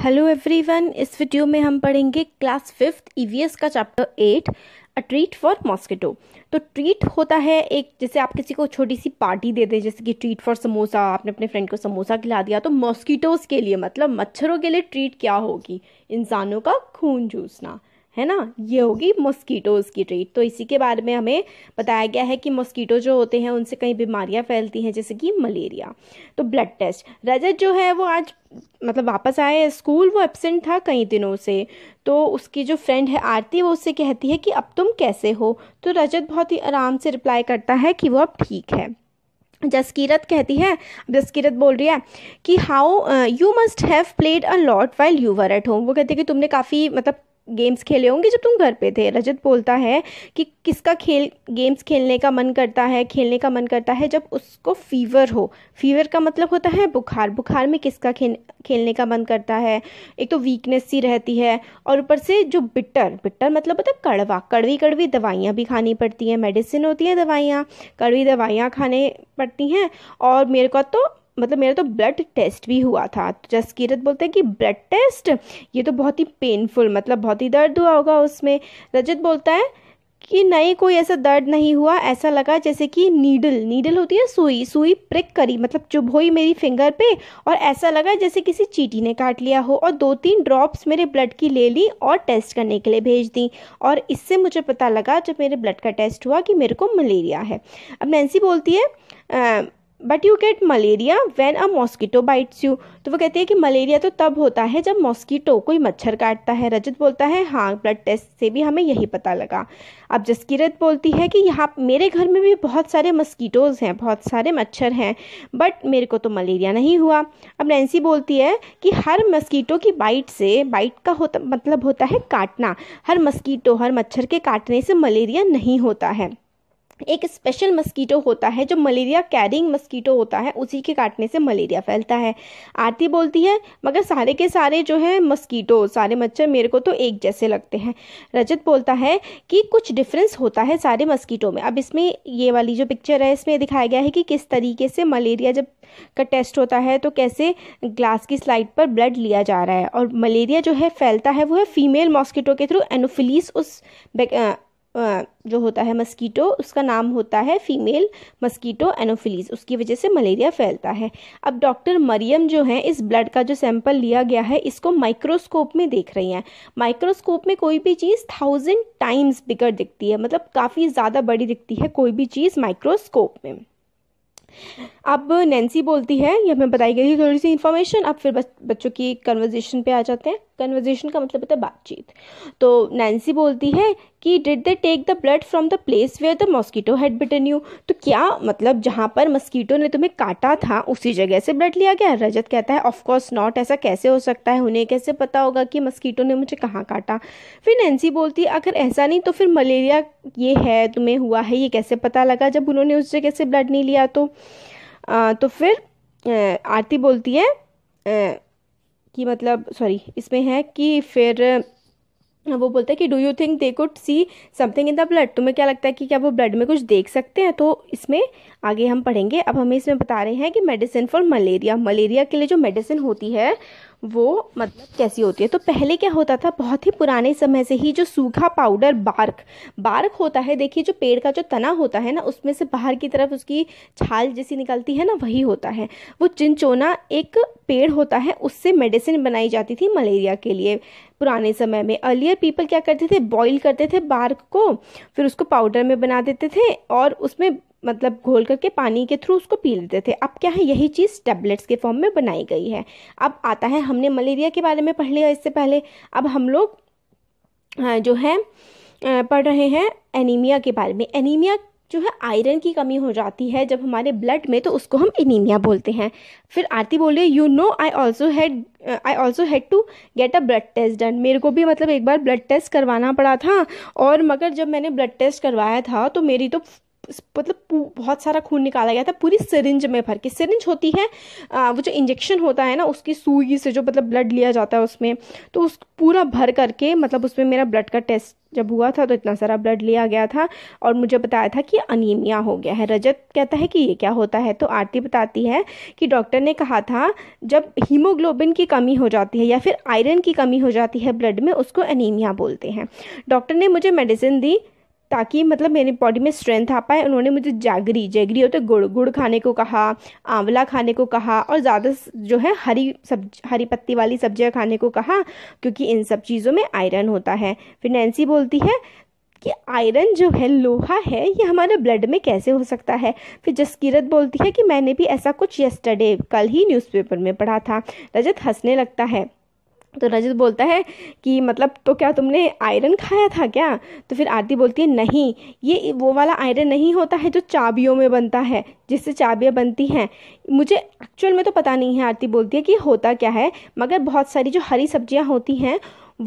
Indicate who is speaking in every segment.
Speaker 1: hello everyone इस video में हम पढ़ेंगे क्लास फिफ्थ ईवीएस का chapter eight a treat for mosquito तो ट्रीट होता है एक जैसे आप किसी को छोटी सी पार्टी दे दें जैसे कि ट्रीट फॉर समोसा आपने अपने फ्रेंड को समोसा खिला दिया तो मॉस्किटोज़ के लिए मतलब मच्छरों के लिए ट्रीट क्या होगी इंसानों का खून जूसना है ना ये होगी मॉस्कीटोज़ की ट्रीट तो इसी के बारे में हमें बताया गया है कि मॉस्कीटो जो होते हैं उनसे कई बीमारियां फैलती हैं जैसे कि मलेरिया तो ब्लड टेस्ट रजत जो है वो आज मतलब वापस आए स्कूल वो एबसेंट था कई दिनों से तो उसकी जो फ्रेंड है आरती वो उससे कहती है कि अब तुम कैसे हो तो रजत बहुत ही आराम से रिप्लाई करता है कि वो अब ठीक है जसकीरत कहती है जसकीरत बोल रही है कि how you must have played a lot while you were at home वो कहती है कि तुमने काफ़ी मतलब गेम्स खेले होंगे जब तुम घर पे थे रजत बोलता है कि किसका खेल गेम्स खेलने का मन करता है खेलने का मन करता है जब उसको फीवर हो फीवर का मतलब होता है बुखार बुखार में किसका खेल खेलने का मन करता है एक तो वीकनेस सी रहती है और ऊपर से जो बिटर बिटर मतलब होता है कड़वा कड़वी कड़वी दवाइयाँ भी खानी पड़ती हैं मेडिसिन होती है दवाइयाँ कड़वी दवाइयाँ खाने पड़ती हैं और मेरे को तो मतलब मेरा तो ब्लड टेस्ट भी हुआ था तो जसकीरत बोलते हैं कि ब्लड टेस्ट ये तो बहुत ही पेनफुल मतलब बहुत ही दर्द हुआ होगा उसमें रजत बोलता है कि नहीं कोई ऐसा दर्द नहीं हुआ ऐसा लगा जैसे कि नीडल नीडल होती है सुई सुई प्रिक करी मतलब चुभ हुई मेरी फिंगर पे और ऐसा लगा जैसे किसी चीटी ने काट लिया हो और दो तीन ड्रॉप्स मेरे ब्लड की ले ली और टेस्ट करने के लिए भेज दी और इससे मुझे पता लगा जब मेरे ब्लड का टेस्ट हुआ कि मेरे को मलेरिया है अब नैन्सी बोलती है आ, but you get malaria when a mosquito bites you तो वो कहते हैं कि मलेरिया तो तब होता है जब मॉस्किटो कोई मच्छर काटता है रजत बोलता है हाँ ब्लड टेस्ट से भी हमें यही पता लगा अब जसकीरत बोलती है कि यहाँ मेरे घर में भी बहुत सारे मस्कीटोज़ हैं बहुत सारे मच्छर हैं बट मेरे को तो मलेरिया नहीं हुआ अब नैन्सी बोलती है कि हर मस्कीटो की बाइट से बाइट का होता मतलब होता है काटना हर मस्कीटो हर मच्छर के काटने से मलेरिया नहीं होता है एक स्पेशल मस्कीटो होता है जो मलेरिया कैरिंग मस्कीटो होता है उसी के काटने से मलेरिया फैलता है आरती बोलती है मगर सारे के सारे जो है मस्कीटो सारे मच्छर मेरे को तो एक जैसे लगते हैं रजत बोलता है कि कुछ डिफरेंस होता है सारे मस्कीटो में अब इसमें ये वाली जो पिक्चर है इसमें दिखाया गया है कि किस तरीके से मलेरिया जब का टेस्ट होता है तो कैसे ग्लास की स्लाइड पर ब्लड लिया जा रहा है और मलेरिया जो है फैलता है वो है फीमेल मॉस्किटो के थ्रू एनोफिलीस उस जो होता है मस्कीटो उसका नाम होता है फीमेल मस्कीटो एनोफिलीज उसकी वजह से मलेरिया फैलता है अब डॉक्टर मरियम जो है इस ब्लड का जो सैंपल लिया गया है इसको माइक्रोस्कोप में देख रही हैं माइक्रोस्कोप में कोई भी चीज़ थाउजेंड टाइम्स बिगड़ दिखती है मतलब काफ़ी ज़्यादा बड़ी दिखती है कोई भी चीज़ माइक्रोस्कोप में अब नैन्सी बोलती है यह हमें बताई गई थी थोड़ी सी इन्फॉर्मेशन अब फिर बच्चों की कन्वर्जेशन पे आ जाते हैं कन्वर्जेशन का मतलब होता है बातचीत तो नैन्सी बोलती है कि did they take the blood from the place where the mosquito had bitten you तो क्या मतलब जहाँ पर मस्कीटो ने तुम्हें काटा था उसी जगह से ब्लड लिया गया रजत कहता है ऑफकोर्स नॉट ऐसा कैसे हो सकता है उन्हें कैसे पता होगा कि मस्कीटो ने मुझे कहाँ काटा फिर नैन्सी बोलती है अगर ऐसा नहीं तो फिर मलेरिया ये है तुम्हें हुआ है ये कैसे पता लगा जब उन्होंने उस जगह से ब्लड नहीं लिया तो आ, तो फिर आरती बोलती है आ, कि मतलब सॉरी इसमें है कि फिर वो बोलता है कि do you think they could see something in the blood तुम्हें क्या लगता है कि क्या वो ब्लड में कुछ देख सकते हैं तो इसमें आगे हम पढ़ेंगे अब हमें इसमें बता रहे हैं कि मेडिसिन फॉर मलेरिया मलेरिया के लिए जो मेडिसिन होती है वो मतलब कैसी होती है तो पहले क्या होता था बहुत ही पुराने समय से ही जो सूखा पाउडर बार्क बार्क होता है देखिए जो पेड़ का जो तना होता है ना उसमें से बाहर की तरफ उसकी छाल जैसी निकलती है ना वही होता है वो चिंचोना एक पेड़ होता है उससे मेडिसिन बनाई जाती थी मलेरिया के लिए पुराने समय में अर्लियर पीपल क्या करते थे बॉईल करते थे बार्क को फिर उसको पाउडर में बना देते थे और उसमें मतलब घोल करके पानी के थ्रू उसको पी लेते थे अब क्या है यही चीज़ टैबलेट्स के फॉर्म में बनाई गई है अब आता है हमने मलेरिया के बारे में पढ़ लिया इससे पहले अब हम लोग जो है पढ़ रहे हैं एनीमिया के बारे में एनीमिया जो है आयरन की कमी हो जाती है जब हमारे ब्लड में तो उसको हम एनीमिया बोलते हैं फिर आरती बोल रही है you know I also had I also had to get a blood test done मेरे को भी मतलब एक बार ब्लड टेस्ट करवाना पड़ा था और मगर जब मैंने ब्लड टेस्ट करवाया था तो मेरी तो मतलब बहुत सारा खून निकाला गया था पूरी सरिंज में भर के सरिंज होती है आ, वो जो इंजेक्शन होता है ना उसकी सुई से जो मतलब ब्लड लिया जाता है उसमें तो उस पूरा भर करके मतलब उसमें मेरा ब्लड का टेस्ट जब हुआ था तो इतना सारा ब्लड लिया गया था और मुझे बताया था कि अनीमिया हो गया है रजत कहता है कि ये क्या होता है तो आरती बताती है कि डॉक्टर ने कहा था जब हीमोग्लोबिन की कमी हो जाती है या फिर आयरन की कमी हो जाती है ब्लड में उसको अनीमिया बोलते हैं डॉक्टर ने मुझे मेडिसिन दी ताकि मतलब मेरी बॉडी में स्ट्रेंथ आ पाए उन्होंने मुझे जागरी जैगरी होते गुड़ गुड़ खाने को कहा आंवला खाने को कहा और ज़्यादा जो है हरी सब्जी हरी पत्ती वाली सब्जियाँ खाने को कहा क्योंकि इन सब चीज़ों में आयरन होता है फिर नैन्सी बोलती है कि आयरन जो है लोहा है ये हमारे ब्लड में कैसे हो सकता है फिर जसकीरत बोलती है कि मैंने भी ऐसा कुछ यस्टरडे कल ही न्यूज़पेपर में पढ़ा था रजत हंसने लगता है तो रजत बोलता है कि मतलब तो क्या तुमने आयरन खाया था क्या तो फिर आरती बोलती है नहीं ये वो वाला आयरन नहीं होता है जो चाबियों में बनता है जिससे चाबियाँ बनती हैं मुझे एक्चुअल में तो पता नहीं है आरती बोलती है कि होता क्या है मगर बहुत सारी जो हरी सब्जियाँ होती हैं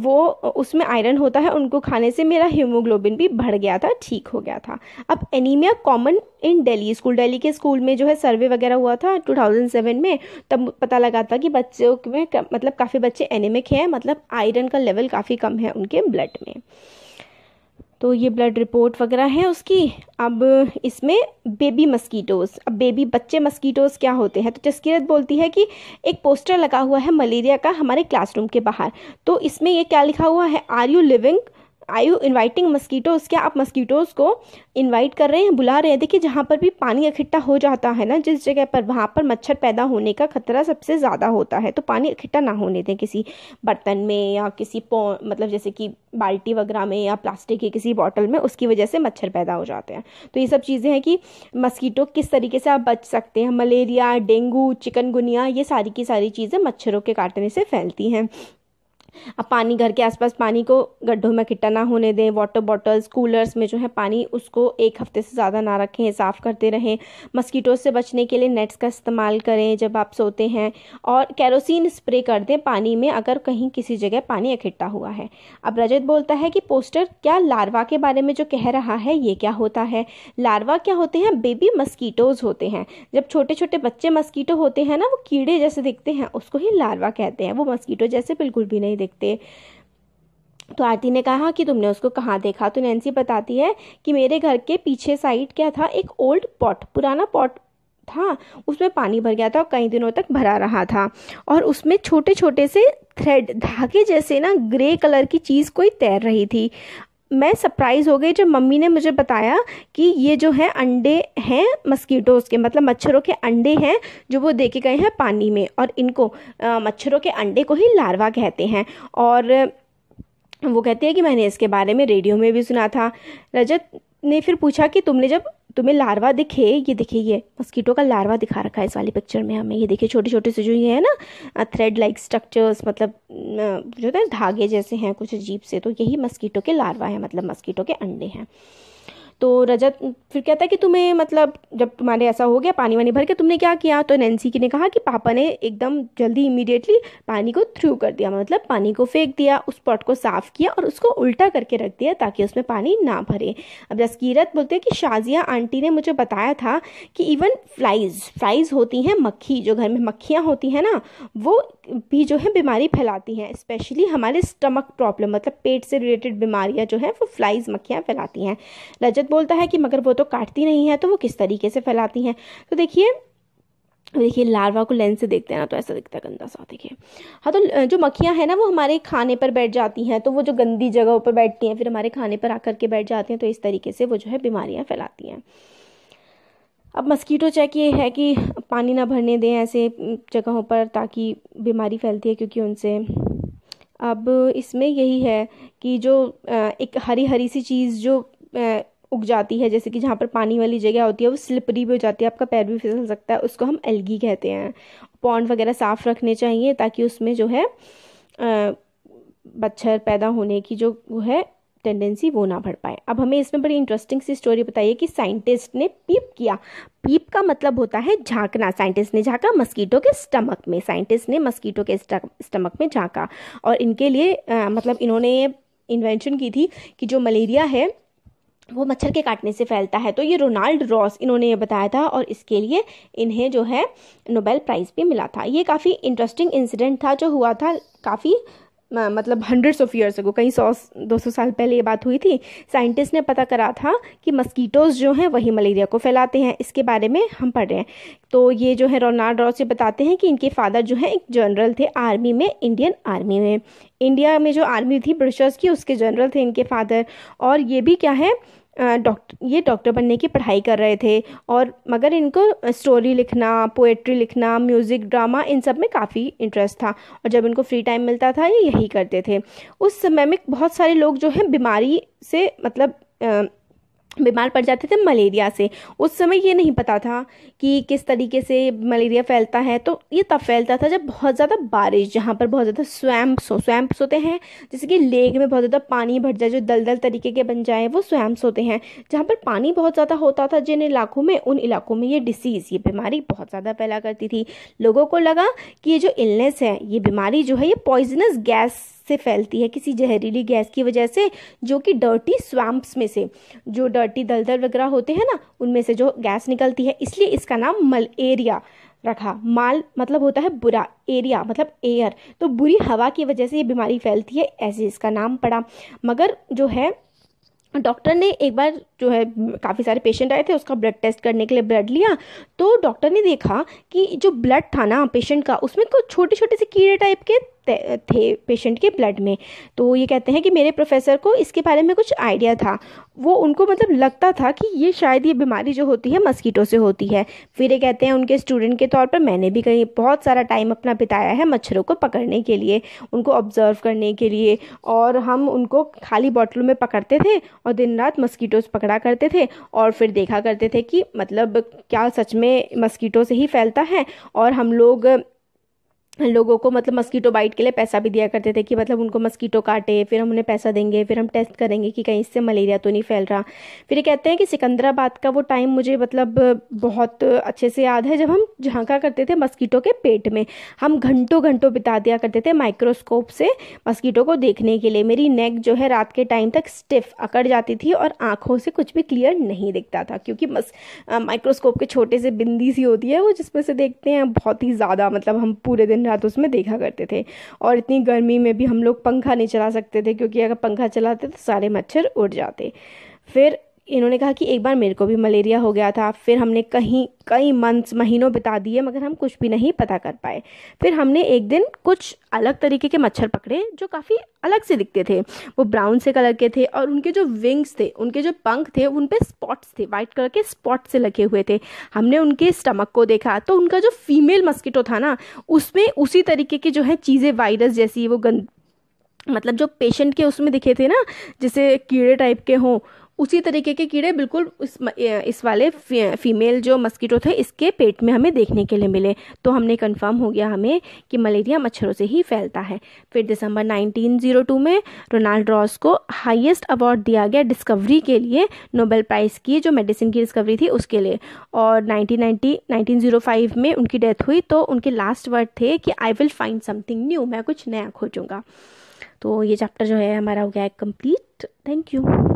Speaker 1: वो उसमें आयरन होता है उनको खाने से मेरा हीमोग्लोबिन भी बढ़ गया था ठीक हो गया था अब anaemia common in Delhi school Delhi के स्कूल में जो है सर्वे वगैरह हुआ था 2007 में तब पता लगा था कि बच्चों में मतलब काफ़ी बच्चे एनीमिक हैं मतलब आयरन का लेवल काफ़ी कम है उनके ब्लड में तो ये ब्लड रिपोर्ट वगैरह है उसकी अब इसमें बेबी मस्कीटोज़ अब बेबी बच्चे मस्कीटोज़ क्या होते हैं तो तस्करत बोलती है कि एक पोस्टर लगा हुआ है मलेरिया का हमारे क्लासरूम के बाहर तो इसमें ये क्या लिखा हुआ है are you living I you inviting mosquitoes क्या आप मस्कीटोज़ को इन्वाइट कर रहे हैं बुला रहे हैं देखिए जहाँ पर भी पानी इकट्ठा हो जाता है ना जिस जगह पर वहाँ पर मच्छर पैदा होने का खतरा सबसे ज़्यादा होता है तो पानी इकट्ठा ना होने दें किसी बर्तन में या किसी पो मतलब जैसे कि बाल्टी वगैरह में या प्लास्टिक की किसी बॉटल में उसकी वजह से मच्छर पैदा हो जाते हैं तो ये सब चीज़ें हैं कि मस्कीटो किस तरीके से आप बच सकते हैं मलेरिया डेंगू चिकनगुनिया ये सारी की सारी चीज़ें मच्छरों के काटने से फैलती हैं अब पानी घर के आसपास पानी को गड्ढों में इकट्ठा ना होने दें वाटर बॉटल्स कूलर्स में जो है पानी उसको एक हफ्ते से ज़्यादा ना रखें साफ़ करते रहें मस्कीटोज से बचने के लिए नेट्स का इस्तेमाल करें जब आप सोते हैं और कैरोसिन स्प्रे कर दें पानी में अगर कहीं किसी जगह पानी इकट्ठा हुआ है अब रजत बोलता है कि पोस्टर क्या लार्वा के बारे में जो कह रहा है ये क्या होता है लार्वा क्या होते हैं बेबी मस्कीटोज होते हैं जब छोटे छोटे बच्चे मस्कीटो होते हैं ना वो कीड़े जैसे दिखते हैं उसको ही लार्वा कहते हैं वो मस्कीटो जैसे बिल्कुल भी नहीं देखते तो आरती ने कहा कि तुमने उसको कहाँ देखा तो नैन्सी बताती है कि मेरे घर के पीछे साइड क्या था एक ओल्ड पॉट पुराना पॉट था उसमें पानी भर गया था और कई दिनों तक भरा रहा था और उसमें छोटे छोटे से थ्रेड धागे जैसे ना ग्रे कलर की चीज़ कोई तैर रही थी मैं सरप्राइज़ हो गई जब मम्मी ने मुझे बताया कि ये जो है अंडे हैं मस्कीटोज़ के मतलब मच्छरों के अंडे हैं जो वो देखे गए हैं पानी में और इनको मच्छरों के अंडे को ही लार्वा कहते हैं और वो कहती है कि मैंने इसके बारे में रेडियो में भी सुना था रजत ने फिर पूछा कि तुमने जब तुम्हें लार्वा दिखे ये देखिए ये मस्कीटो का लार्वा दिखा रखा है इस वाली पिक्चर में हमें ये देखिए छोटे छोटे से जो ये है ना थ्रेड लाइक स्ट्रक्चर्स मतलब जो है धागे जैसे हैं कुछ अजीब से तो यही मस्कीटो के लार्वा है मतलब मस्कीटो के अंडे हैं तो रजत फिर कहता है कि तुम्हें मतलब जब तुम्हारे ऐसा हो गया पानी वानी भर के तुमने क्या किया तो नैन्सी की ने कहा कि पापा ने एकदम जल्दी इमीडिएटली पानी को थ्रू कर दिया मतलब पानी को फेंक दिया उस पॉट को साफ़ किया और उसको उल्टा करके रख दिया ताकि उसमें पानी ना भरे अब जसकीरत बोलते हैं कि शाजिया आंटी ने मुझे बताया था कि इवन फ्लाइज फ्लाइज होती हैं मक्खी जो घर में मक्खियाँ होती हैं ना वो भी जो है बीमारी फैलाती हैं स्पेशली हमारे स्टमक प्रॉब्लम मतलब पेट से रिलेटेड बीमारियाँ जो हैं वो फ्लाइज मक्खियाँ फैलाती हैं रजत बोलता है कि मगर वो तो काटती नहीं है तो वो किस तरीके से फैलाती हैं तो देखिए देखिए लार्वा को लेंस से देखते हैं ना तो ऐसा दिखता है गंदा सा देखिए हाँ तो जो मक्खियाँ हैं ना वो हमारे खाने पर बैठ जाती हैं तो वो जो गंदी जगह पर बैठती हैं फिर हमारे खाने पर आकर के बैठ जाती हैं तो इस तरीके से वो जो है बीमारियाँ फैलाती हैं अब मस्कीटो चेक ये है कि पानी ना भरने दें ऐसे जगहों पर ताकि बीमारी फैलती है क्योंकि उनसे अब इसमें यही है कि जो एक हरी हरी सी चीज़ जो उग जाती है जैसे कि जहाँ पर पानी वाली जगह होती है वो स्लिपरी भी हो जाती है आपका पैर भी फिसल सकता है उसको हम एलगी कहते हैं पॉन्ड वगैरह साफ़ रखने चाहिए ताकि उसमें जो है मच्छर पैदा होने की जो वो है टेंडेंसी वो ना बढ़ पाए अब हमें इसमें बड़ी इंटरेस्टिंग सी स्टोरी बताइए कि साइंटिस्ट ने पीप किया पीप का मतलब होता है झांकना साइंटिस्ट ने झांका मस्कीटो के स्टमक में साइंटिस्ट ने मस्कीटो के स्टमक में झांका और इनके लिए आ, मतलब इन्होंने ये इन्वेंशन की थी कि जो मलेरिया है वो मच्छर के काटने से फैलता है तो ये रोनाल्ड रॉस इन्होंने ये बताया था और इसके लिए इन्हें जो है नोबेल प्राइज़ भी मिला था ये काफ़ी इंटरेस्टिंग इंसिडेंट था जो हुआ था काफ़ी मतलब हंड्रेड्स ऑफ ईयर्स अगो कहीं सौ दो सौ साल पहले ये बात हुई थी साइंटिस्ट ने पता करा था कि मस्कीटोज जो हैं वही मलेरिया को फैलाते हैं इसके बारे में हम पढ़ रहे हैं तो ये जो है रोनाल्ड रॉस ये बताते हैं कि इनके फादर जो हैं एक जनरल थे आर्मी में इंडियन आर्मी में इंडिया में जो आर्मी थी ब्रिटिशर्स की उसके जनरल थे इनके फादर और ये भी क्या है डॉक्टर ये डॉक्टर बनने की पढ़ाई कर रहे थे और मगर इनको स्टोरी लिखना पोएट्री लिखना म्यूज़िक ड्रामा इन सब में काफ़ी इंटरेस्ट था और जब इनको फ्री टाइम मिलता था ये यही करते थे उस समय में बहुत सारे लोग जो हैं बीमारी से मतलब बीमार पड़ जाते थे मलेरिया से उस समय ये नहीं पता था कि किस तरीके से मलेरिया फैलता है तो ये तब फैलता था जब बहुत ज़्यादा बारिश जहाँ पर बहुत ज़्यादा स्वैम्प्स हो स्वैम्प्स होते हैं जैसे कि लेक में बहुत ज़्यादा पानी भर जाए जो दलदल तरीके के बन जाए वो स्वैम्प्स होते हैं जहाँ पर पानी बहुत ज़्यादा होता था जिन इलाकों में उन इलाकों में ये डिसीज़ ये बीमारी बहुत ज़्यादा फैला करती थी लोगों को लगा कि ये जो इलनेस है ये बीमारी जो है ये पॉइजनस गैस से फैलती है किसी जहरीली गैस की वजह से जो कि डर्टी स्वैम्प्स में से जो डर्टी दलदल वगैरह होते हैं ना उनमें से जो गैस निकलती है इसलिए इसका नाम मलेरिया रखा माल मतलब होता है बुरा एरिया मतलब एयर तो बुरी हवा की वजह से ये बीमारी फैलती है ऐसे इसका नाम पड़ा मगर जो है डॉक्टर ने एक बार जो है काफ़ी सारे पेशेंट आए थे उसका ब्लड टेस्ट करने के लिए ब्लड लिया तो डॉक्टर ने देखा कि जो ब्लड था ना पेशेंट का उसमें कुछ तो छोटे छोटे से कीड़े टाइप के थे पेशेंट के ब्लड में तो ये कहते हैं कि मेरे प्रोफेसर को इसके बारे में कुछ आइडिया था वो उनको मतलब लगता था कि ये शायद ये बीमारी जो होती है मस्कीटो से होती है फिर ये कहते हैं उनके स्टूडेंट के तौर पर मैंने भी कहीं बहुत सारा टाइम अपना बिताया है मच्छरों को पकड़ने के लिए उनको ऑब्ज़र्व करने के लिए और हम उनको खाली बॉटलों में पकड़ते थे और दिन रात मस्कीटोज पकड़ा करते थे और फिर देखा करते थे कि मतलब क्या सच में मस्कीटो से ही फैलता है और हम लोग लोगों को मतलब मस्कीटो बाइट के लिए पैसा भी दिया करते थे कि मतलब उनको मस्कीटो काटे फिर हम उन्हें पैसा देंगे फिर हम टेस्ट करेंगे कि कहीं इससे मलेरिया तो नहीं फैल रहा फिर ये कहते हैं कि सिकंदराबाद का वो टाइम मुझे मतलब बहुत अच्छे से याद है जब हम झांका करते थे मस्कीटो के पेट में हम घंटों घंटों बिता दिया करते थे माइक्रोस्कोप से मस्कीटो को देखने के लिए मेरी नेक जो है रात के टाइम तक स्टिफ अकड़ जाती थी और आँखों से कुछ भी क्लियर नहीं दिखता था क्योंकि माइक्रोस्कोप के छोटे से बिंदी सी होती है वो जिसमें से देखते हैं बहुत ही ज़्यादा मतलब हम पूरे दिन दिन रात उसमें देखा करते थे और इतनी गर्मी में भी हम लोग पंखा नहीं चला सकते थे क्योंकि अगर पंखा चलाते तो सारे मच्छर उड़ जाते फिर इन्होंने कहा कि एक बार मेरे को भी मलेरिया हो गया था फिर हमने कहीं कई मंथ्स महीनों बिता दिए मगर हम कुछ भी नहीं पता कर पाए फिर हमने एक दिन कुछ अलग तरीके के मच्छर पकड़े जो काफ़ी अलग से दिखते थे वो ब्राउन से कलर के थे और उनके जो विंग्स थे उनके जो पंख थे उन पर स्पॉट्स थे वाइट कलर के स्पॉट से लगे हुए थे हमने उनके स्टमक को देखा तो उनका जो फीमेल मस्किटो था ना उसमें उसी तरीके की जो है चीज़ें वायरस जैसी वो गंद मतलब जो पेशेंट के उसमें दिखे थे ना जैसे कीड़े टाइप के हों उसी तरीके के कीड़े बिल्कुल इस इस वाले फीमेल जो मस्कीटो थे इसके पेट में हमें देखने के लिए मिले तो हमने कंफर्म हो गया हमें कि मलेरिया मच्छरों से ही फैलता है फिर दिसंबर 1902 में रोनाल्ड रॉस को हाईएस्ट अवार्ड दिया गया डिस्कवरी के लिए नोबेल प्राइज़ की जो मेडिसिन की डिस्कवरी थी उसके लिए और नाइनटीन 1905 में उनकी डेथ हुई तो उनके लास्ट वर्ड थे कि I will find something new मैं कुछ नया खोजूँगा तो ये चैप्टर जो है हमारा हो गया है कंप्लीट थैंक यू